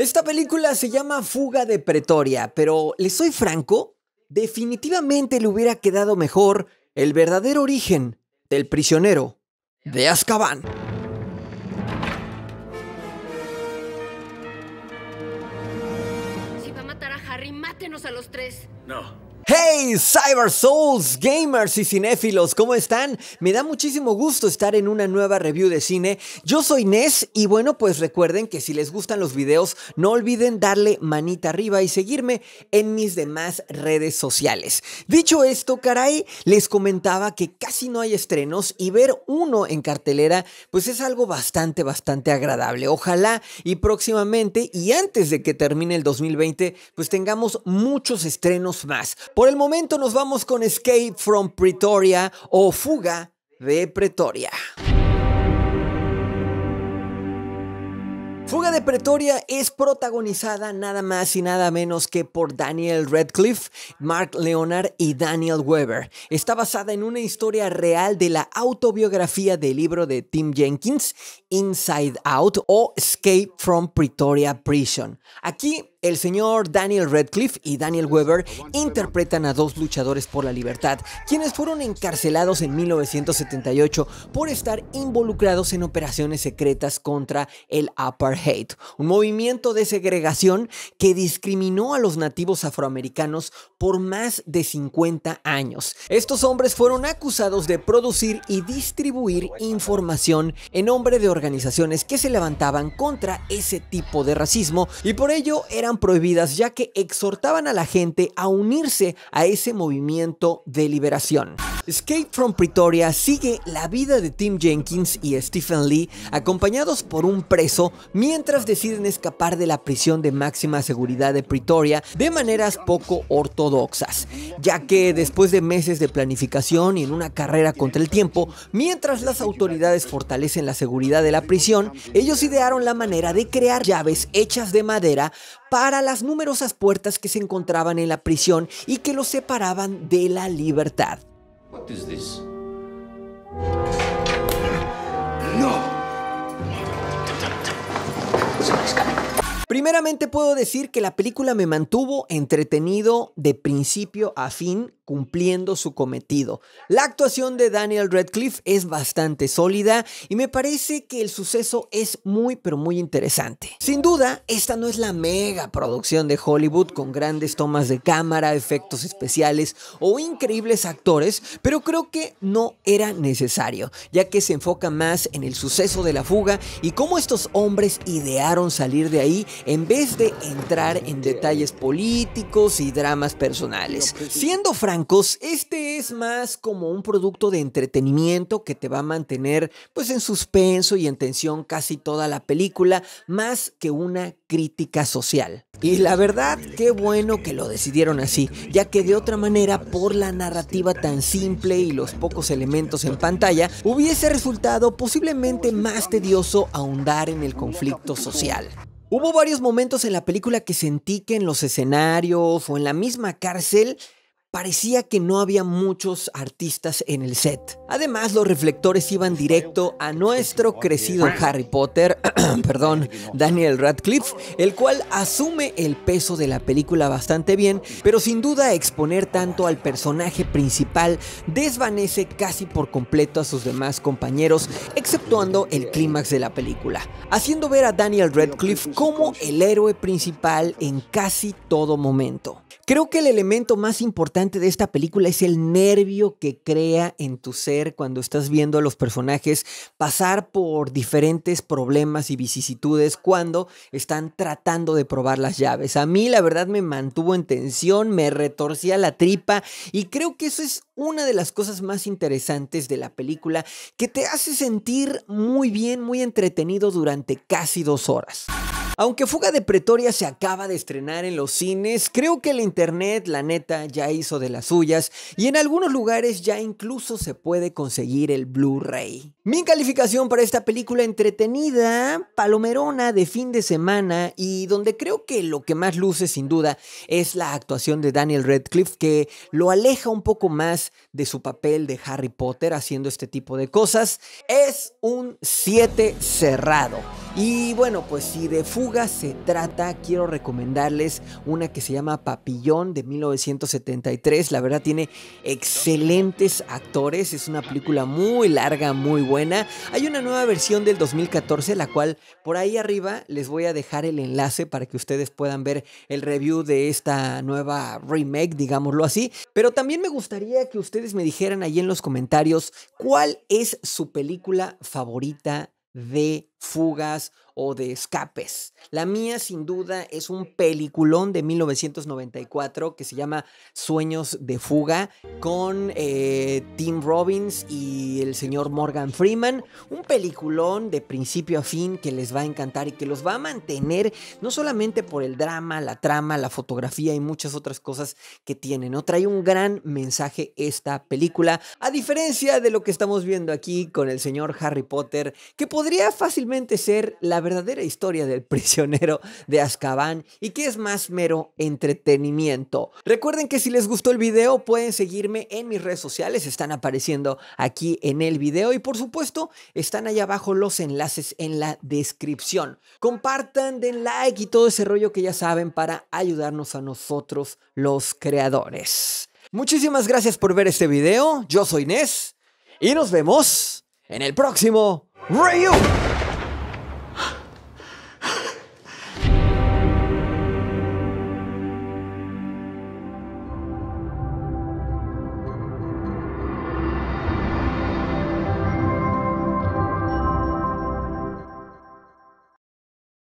Esta película se llama Fuga de Pretoria, pero ¿le soy franco, definitivamente le hubiera quedado mejor el verdadero origen del prisionero de Azkaban. Si va a matar a Harry, mátenos a los tres. No, Hey, Cyber Souls, gamers y cinéfilos, ¿cómo están? Me da muchísimo gusto estar en una nueva review de cine. Yo soy Nes y bueno, pues recuerden que si les gustan los videos, no olviden darle manita arriba y seguirme en mis demás redes sociales. Dicho esto, caray, les comentaba que casi no hay estrenos y ver uno en cartelera, pues es algo bastante, bastante agradable. Ojalá y próximamente y antes de que termine el 2020, pues tengamos muchos estrenos más el momento nos vamos con Escape from Pretoria o Fuga de Pretoria. Fuga de Pretoria es protagonizada nada más y nada menos que por Daniel Radcliffe, Mark Leonard y Daniel Weber. Está basada en una historia real de la autobiografía del libro de Tim Jenkins, Inside Out o Escape from Pretoria Prison. Aquí el señor Daniel Radcliffe y Daniel Weber interpretan a dos luchadores por la libertad, quienes fueron encarcelados en 1978 por estar involucrados en operaciones secretas contra el apartheid Hate, un movimiento de segregación que discriminó a los nativos afroamericanos por más de 50 años. Estos hombres fueron acusados de producir y distribuir información en nombre de organizaciones que se levantaban contra ese tipo de racismo y por ello eran prohibidas ya que exhortaban a la gente a unirse a ese movimiento de liberación. Escape from Pretoria sigue la vida de Tim Jenkins y Stephen Lee acompañados por un preso, mientras deciden escapar de la prisión de máxima seguridad de Pretoria de maneras poco ortodoxas, ya que después de meses de planificación y en una carrera contra el tiempo, mientras las autoridades fortalecen la seguridad de la prisión, ellos idearon la manera de crear llaves hechas de madera para las numerosas puertas que se encontraban en la prisión y que los separaban de la libertad. Primeramente puedo decir que la película me mantuvo entretenido de principio a fin cumpliendo su cometido. La actuación de Daniel Radcliffe es bastante sólida y me parece que el suceso es muy pero muy interesante. Sin duda, esta no es la mega producción de Hollywood con grandes tomas de cámara, efectos especiales o increíbles actores, pero creo que no era necesario, ya que se enfoca más en el suceso de la fuga y cómo estos hombres idearon salir de ahí en vez de entrar en detalles políticos y dramas personales. Siendo franco, este es más como un producto de entretenimiento que te va a mantener pues en suspenso y en tensión casi toda la película, más que una crítica social. Y la verdad, qué bueno que lo decidieron así, ya que de otra manera, por la narrativa tan simple y los pocos elementos en pantalla, hubiese resultado posiblemente más tedioso ahondar en el conflicto social. Hubo varios momentos en la película que sentí que en los escenarios o en la misma cárcel parecía que no había muchos artistas en el set. Además, los reflectores iban directo a nuestro crecido Harry Potter, perdón, Daniel Radcliffe, el cual asume el peso de la película bastante bien, pero sin duda exponer tanto al personaje principal desvanece casi por completo a sus demás compañeros, exceptuando el clímax de la película, haciendo ver a Daniel Radcliffe como el héroe principal en casi todo momento. Creo que el elemento más importante de esta película es el nervio que crea en tu ser cuando estás viendo a los personajes pasar por diferentes problemas y vicisitudes cuando están tratando de probar las llaves. A mí la verdad me mantuvo en tensión, me retorcía la tripa y creo que eso es una de las cosas más interesantes de la película que te hace sentir muy bien, muy entretenido durante casi dos horas. Aunque Fuga de Pretoria se acaba de estrenar en los cines, creo que el internet, la neta, ya hizo de las suyas y en algunos lugares ya incluso se puede conseguir el Blu-ray. Mi calificación para esta película entretenida, palomerona de fin de semana y donde creo que lo que más luce sin duda es la actuación de Daniel Radcliffe que lo aleja un poco más de su papel de Harry Potter haciendo este tipo de cosas, es un 7 cerrado. Y bueno, pues si de fuga se trata, quiero recomendarles una que se llama Papillón de 1973. La verdad tiene excelentes actores, es una película muy larga, muy buena. Hay una nueva versión del 2014, la cual por ahí arriba les voy a dejar el enlace para que ustedes puedan ver el review de esta nueva remake, digámoslo así. Pero también me gustaría que ustedes me dijeran ahí en los comentarios cuál es su película favorita de fugas o de escapes. La mía sin duda es un peliculón de 1994 que se llama Sueños de Fuga con eh, Tim Robbins y el señor Morgan Freeman. Un peliculón de principio a fin que les va a encantar y que los va a mantener no solamente por el drama, la trama, la fotografía y muchas otras cosas que tiene. ¿no? Trae un gran mensaje esta película, a diferencia de lo que estamos viendo aquí con el señor Harry Potter, que podría fácilmente ser la verdadera historia del prisionero de Azkaban y que es más mero entretenimiento. Recuerden que si les gustó el video pueden seguirme en mis redes sociales, están apareciendo aquí en el video y por supuesto están allá abajo los enlaces en la descripción. Compartan, den like y todo ese rollo que ya saben para ayudarnos a nosotros los creadores. Muchísimas gracias por ver este video, yo soy Inés y nos vemos en el próximo Ryu!